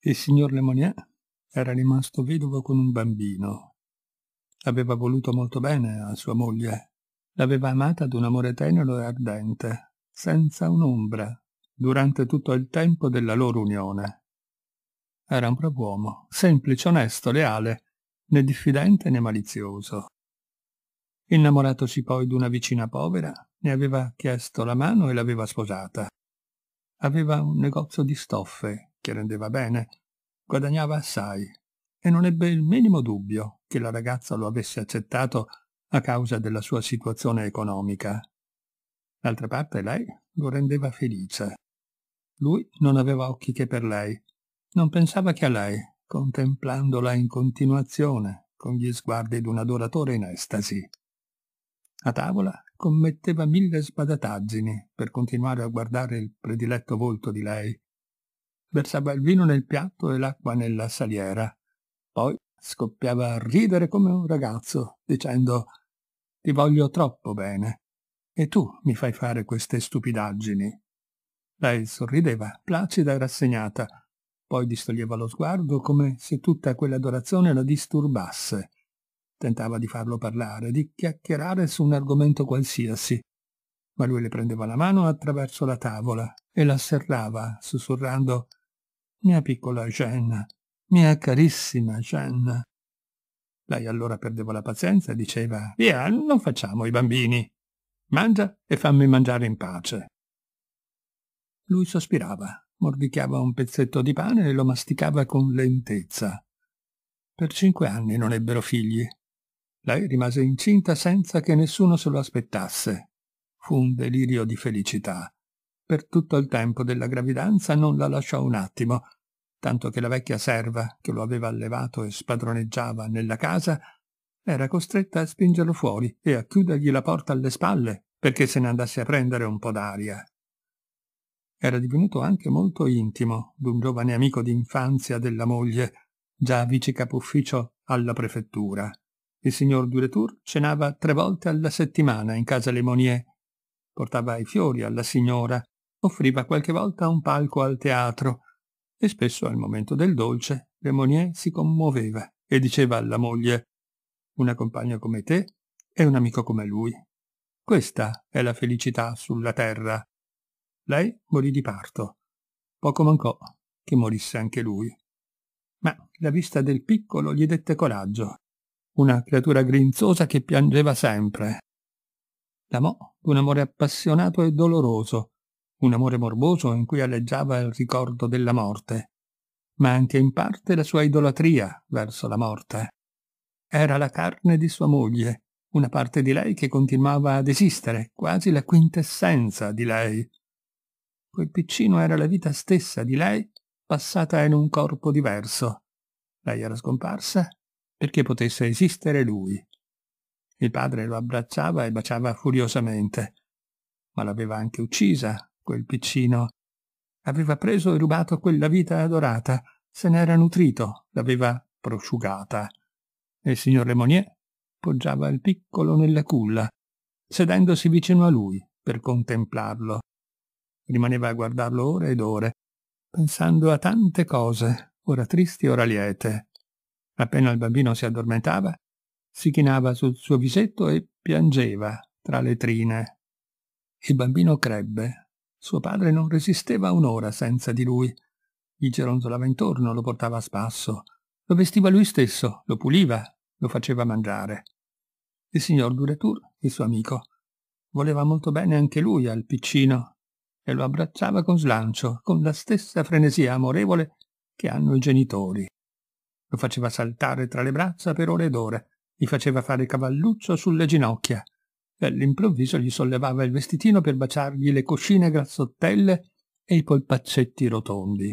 Il signor Lemonier era rimasto vedovo con un bambino. Aveva voluto molto bene a sua moglie. L'aveva amata ad un amore tenero e ardente, senza un'ombra, durante tutto il tempo della loro unione. Era un bravo uomo, semplice, onesto, leale, né diffidente né malizioso. Innamoratosi poi d'una vicina povera, ne aveva chiesto la mano e l'aveva sposata. Aveva un negozio di stoffe che rendeva bene, guadagnava assai, e non ebbe il minimo dubbio che la ragazza lo avesse accettato a causa della sua situazione economica. D'altra parte lei lo rendeva felice. Lui non aveva occhi che per lei, non pensava che a lei, contemplandola in continuazione con gli sguardi di un adoratore in estasi. A tavola commetteva mille sbadataggini per continuare a guardare il prediletto volto di lei, versava il vino nel piatto e l'acqua nella saliera. Poi scoppiava a ridere come un ragazzo, dicendo «Ti voglio troppo bene, e tu mi fai fare queste stupidaggini». Lei sorrideva, placida e rassegnata, poi distoglieva lo sguardo come se tutta quell'adorazione la disturbasse. Tentava di farlo parlare, di chiacchierare su un argomento qualsiasi, ma lui le prendeva la mano attraverso la tavola e la serrava, sussurrando mia piccola Jeanne, mia carissima Jeanne. Lei allora perdeva la pazienza e diceva «Via, non facciamo i bambini. Mangia e fammi mangiare in pace». Lui sospirava, mordicchiava un pezzetto di pane e lo masticava con lentezza. Per cinque anni non ebbero figli. Lei rimase incinta senza che nessuno se lo aspettasse. Fu un delirio di felicità. Per tutto il tempo della gravidanza non la lasciò un attimo, tanto che la vecchia serva, che lo aveva allevato e spadroneggiava nella casa, era costretta a spingerlo fuori e a chiudergli la porta alle spalle perché se ne andasse a prendere un po' d'aria. Era divenuto anche molto intimo d'un giovane amico d'infanzia della moglie, già vice capufficio alla prefettura. Il signor Duretour cenava tre volte alla settimana in casa Lemonier. Portava i fiori alla signora offriva qualche volta un palco al teatro e spesso al momento del dolce Lemonnier si commuoveva e diceva alla moglie una compagna come te e un amico come lui. Questa è la felicità sulla terra. Lei morì di parto. Poco mancò che morisse anche lui. Ma la vista del piccolo gli dette coraggio. Una creatura grinzosa che piangeva sempre. L'amò d'un amore appassionato e doloroso, un amore morboso in cui alleggiava il ricordo della morte, ma anche in parte la sua idolatria verso la morte. Era la carne di sua moglie, una parte di lei che continuava ad esistere, quasi la quintessenza di lei. Quel piccino era la vita stessa di lei passata in un corpo diverso. Lei era scomparsa perché potesse esistere lui. Il padre lo abbracciava e baciava furiosamente, ma l'aveva anche uccisa quel piccino. Aveva preso e rubato quella vita adorata, se n'era nutrito, l'aveva prosciugata. E il signor Lemonnier poggiava il piccolo nella culla, sedendosi vicino a lui per contemplarlo. Rimaneva a guardarlo ore ed ore, pensando a tante cose, ora tristi, ora liete. Appena il bambino si addormentava, si chinava sul suo visetto e piangeva tra le trine. Il bambino crebbe, suo padre non resisteva un'ora senza di lui. Gli geronzolava intorno, lo portava a spasso, lo vestiva lui stesso, lo puliva, lo faceva mangiare. Il signor Duretour, il suo amico, voleva molto bene anche lui al piccino e lo abbracciava con slancio, con la stessa frenesia amorevole che hanno i genitori. Lo faceva saltare tra le braccia per ore ed ore, gli faceva fare cavalluccio sulle ginocchia, eh, all'improvviso gli sollevava il vestitino per baciargli le coscine grassottelle e i polpaccetti rotondi.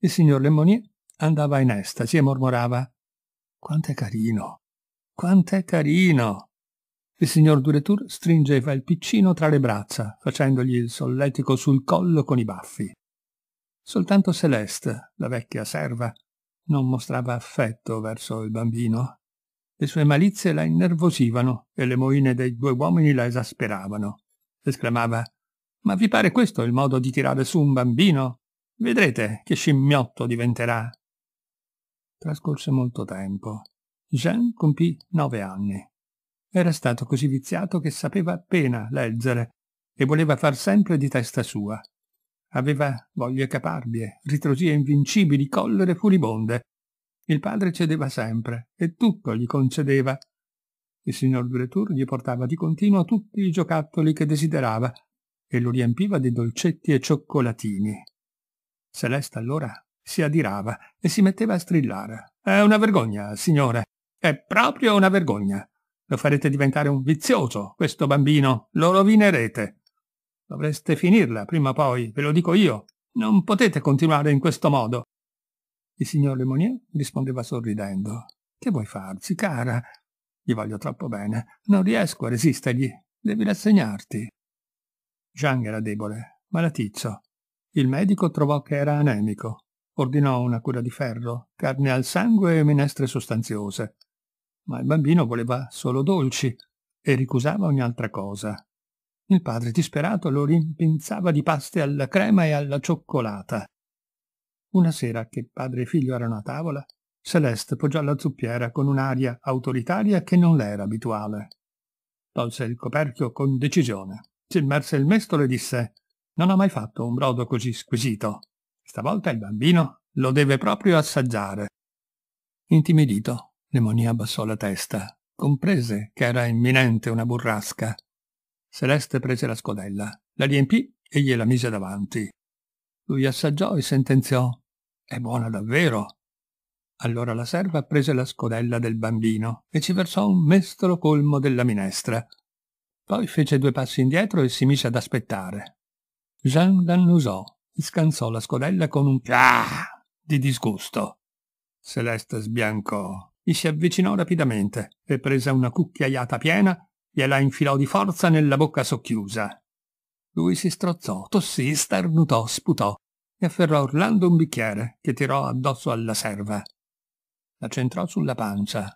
Il signor Lemonnier andava in estasi e mormorava «Quanto è carino! Quanto è carino!» Il signor Duretour stringeva il piccino tra le braccia, facendogli il solletico sul collo con i baffi. Soltanto Celeste, la vecchia serva, non mostrava affetto verso il bambino le sue malizie la innervosivano e le moine dei due uomini la esasperavano. Esclamava «Ma vi pare questo il modo di tirare su un bambino? Vedrete che scimmiotto diventerà!» Trascorse molto tempo. Jean compì nove anni. Era stato così viziato che sapeva appena leggere e voleva far sempre di testa sua. Aveva voglie caparbie, ritrosie invincibili, collere furibonde, il padre cedeva sempre e tutto gli concedeva. Il signor Gretour gli portava di continuo tutti i giocattoli che desiderava e lo riempiva di dolcetti e cioccolatini. Celeste allora si adirava e si metteva a strillare. È una vergogna, signore. È proprio una vergogna. Lo farete diventare un vizioso, questo bambino. Lo rovinerete. Dovreste finirla prima o poi, ve lo dico io. Non potete continuare in questo modo. Il signor Lemonnier rispondeva sorridendo. Che vuoi farci, cara? Gli voglio troppo bene. Non riesco a resistergli. Devi rassegnarti. Jean era debole, malaticcio. Il medico trovò che era anemico. Ordinò una cura di ferro, carne al sangue e minestre sostanziose. Ma il bambino voleva solo dolci e ricusava ogni altra cosa. Il padre disperato lo rimpinzava di paste alla crema e alla cioccolata. Una sera che padre e figlio erano a tavola, Celeste poggiò la zuppiera con un'aria autoritaria che non le era abituale. Tolse il coperchio con decisione, si immerse il mestolo e disse «Non ho mai fatto un brodo così squisito. Stavolta il bambino lo deve proprio assaggiare». Intimidito, Lemonia abbassò la testa, comprese che era imminente una burrasca. Celeste prese la scodella, la riempì e gliela mise davanti. Lui assaggiò e sentenziò. È buona davvero. Allora la serva prese la scodella del bambino e ci versò un mestro colmo della minestra. Poi fece due passi indietro e si mise ad aspettare. Jean l'annusò e scansò la scodella con un piah di disgusto. Celeste sbiancò, gli si avvicinò rapidamente e presa una cucchiaiata piena gliela infilò di forza nella bocca socchiusa. Lui si strozzò, tossì, starnutò, sputò e afferrò urlando un bicchiere che tirò addosso alla serva. La centrò sulla pancia.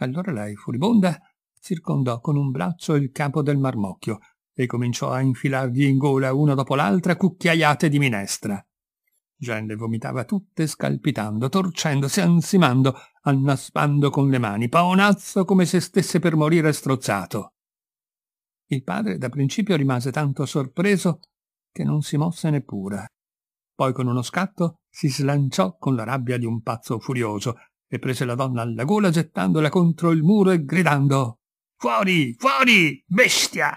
Allora lei, furibonda, circondò con un braccio il capo del marmocchio e cominciò a infilargli in gola una dopo l'altra cucchiaiate di minestra. Jen le vomitava tutte scalpitando, torcendosi, ansimando, annaspando con le mani, paonazzo come se stesse per morire strozzato. Il padre da principio rimase tanto sorpreso che non si mosse neppure. Poi con uno scatto si slanciò con la rabbia di un pazzo furioso e prese la donna alla gola gettandola contro il muro e gridando Fuori, fuori, bestia!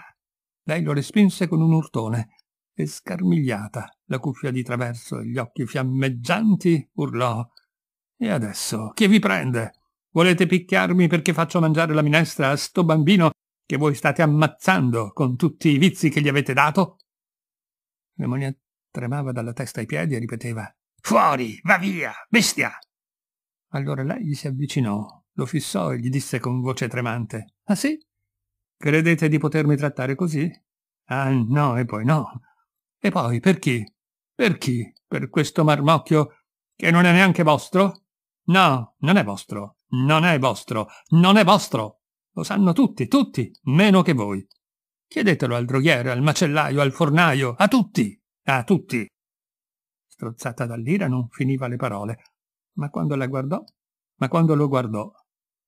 Lei lo respinse con un urtone e scarmigliata, la cuffia di traverso e gli occhi fiammeggianti, urlò E adesso chi vi prende? Volete picchiarmi perché faccio mangiare la minestra a sto bambino che voi state ammazzando con tutti i vizi che gli avete dato? Lemonia tremava dalla testa ai piedi e ripeteva Fuori, va via, bestia! Allora lei gli si avvicinò, lo fissò e gli disse con voce tremante Ah sì? Credete di potermi trattare così? Ah no, e poi no. E poi per chi? Per chi? Per questo marmocchio che non è neanche vostro? No, non è vostro, non è vostro, non è vostro. Lo sanno tutti, tutti, meno che voi. Chiedetelo al droghiere, al macellaio, al fornaio, a tutti, a tutti. Strozzata dall'ira non finiva le parole, ma quando la guardò, ma quando lo guardò,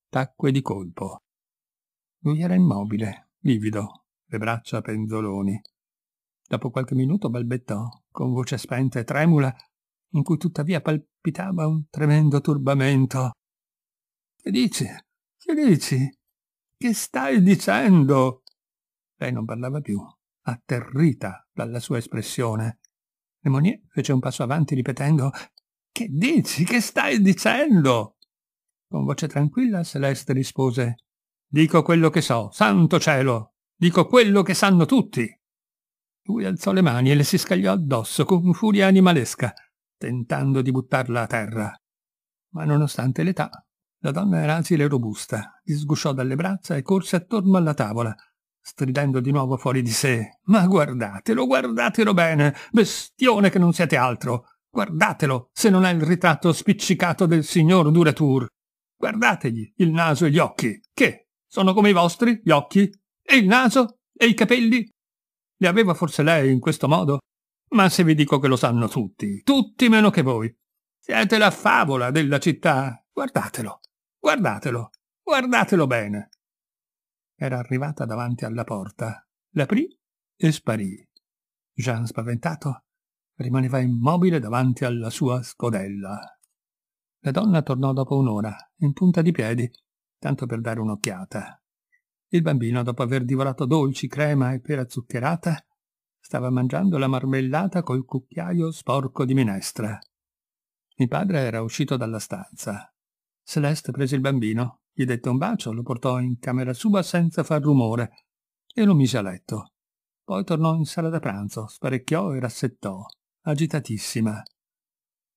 tacque di colpo. Lui era immobile, livido, le braccia penzoloni. Dopo qualche minuto balbettò, con voce spenta e tremula, in cui tuttavia palpitava un tremendo turbamento. Che dici? Che dici? Che stai dicendo? Lei non parlava più, atterrita dalla sua espressione. Lemonnier fece un passo avanti ripetendo Che dici? Che stai dicendo? Con voce tranquilla Celeste rispose Dico quello che so, santo cielo! Dico quello che sanno tutti! Lui alzò le mani e le si scagliò addosso con furia animalesca, tentando di buttarla a terra. Ma nonostante l'età, la donna era asile e robusta, gli sgusciò dalle braccia e corse attorno alla tavola, stridendo di nuovo fuori di sé. Ma guardatelo, guardatelo bene, bestione che non siete altro. Guardatelo, se non è il ritratto spiccicato del signor Duratur. Guardategli il naso e gli occhi. Che? Sono come i vostri, gli occhi? E il naso? E i capelli? Li aveva forse lei in questo modo? Ma se vi dico che lo sanno tutti, tutti meno che voi. Siete la favola della città. Guardatelo. Guardatelo, guardatelo bene. Era arrivata davanti alla porta, l'aprì e sparì. Jean, spaventato, rimaneva immobile davanti alla sua scodella. La donna tornò dopo un'ora, in punta di piedi, tanto per dare un'occhiata. Il bambino, dopo aver divorato dolci, crema e pera zuccherata, stava mangiando la marmellata col cucchiaio sporco di minestra. Il padre era uscito dalla stanza. Celeste prese il bambino, gli dette un bacio, lo portò in camera sua senza far rumore e lo mise a letto. Poi tornò in sala da pranzo, sparecchiò e rassettò, agitatissima.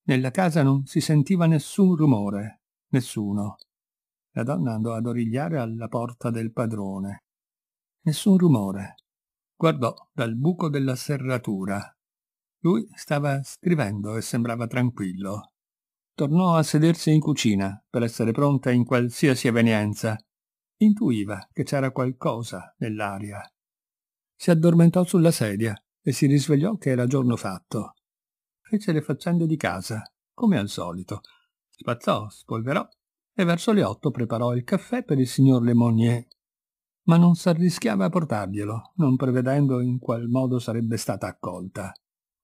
Nella casa non si sentiva nessun rumore, nessuno. La donna andò ad origliare alla porta del padrone. Nessun rumore. Guardò dal buco della serratura. Lui stava scrivendo e sembrava tranquillo. Tornò a sedersi in cucina per essere pronta in qualsiasi evenienza. Intuiva che c'era qualcosa nell'aria. Si addormentò sulla sedia e si risvegliò che era giorno fatto. Fece le faccende di casa, come al solito. Spazzò, spolverò e verso le otto preparò il caffè per il signor Lemonnier. Ma non s'arrischiava a portarglielo, non prevedendo in qual modo sarebbe stata accolta.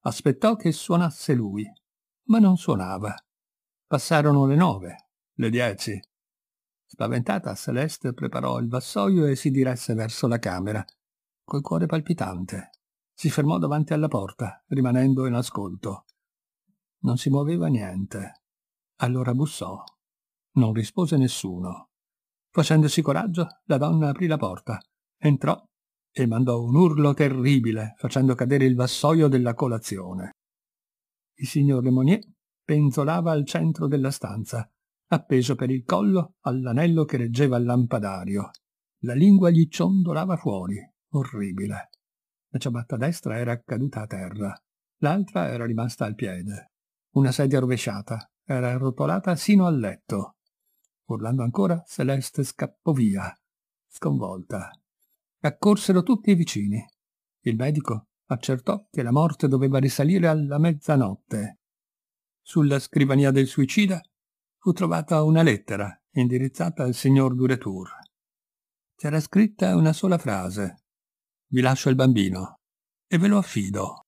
Aspettò che suonasse lui, ma non suonava. Passarono le nove, le dieci. Spaventata, Celeste preparò il vassoio e si diresse verso la camera, col cuore palpitante. Si fermò davanti alla porta, rimanendo in ascolto. Non si muoveva niente. Allora bussò. Non rispose nessuno. Facendosi coraggio, la donna aprì la porta, entrò e mandò un urlo terribile, facendo cadere il vassoio della colazione. Il signor Lemonnier penzolava al centro della stanza, appeso per il collo all'anello che reggeva il lampadario. La lingua gli ciondolava fuori, orribile. La ciabatta destra era caduta a terra, l'altra era rimasta al piede. Una sedia rovesciata era arrotolata sino al letto. Urlando ancora, Celeste scappò via, sconvolta. Accorsero tutti i vicini. Il medico accertò che la morte doveva risalire alla mezzanotte. Sulla scrivania del suicida fu trovata una lettera indirizzata al signor Duretour. C'era scritta una sola frase. Vi lascio il bambino e ve lo affido.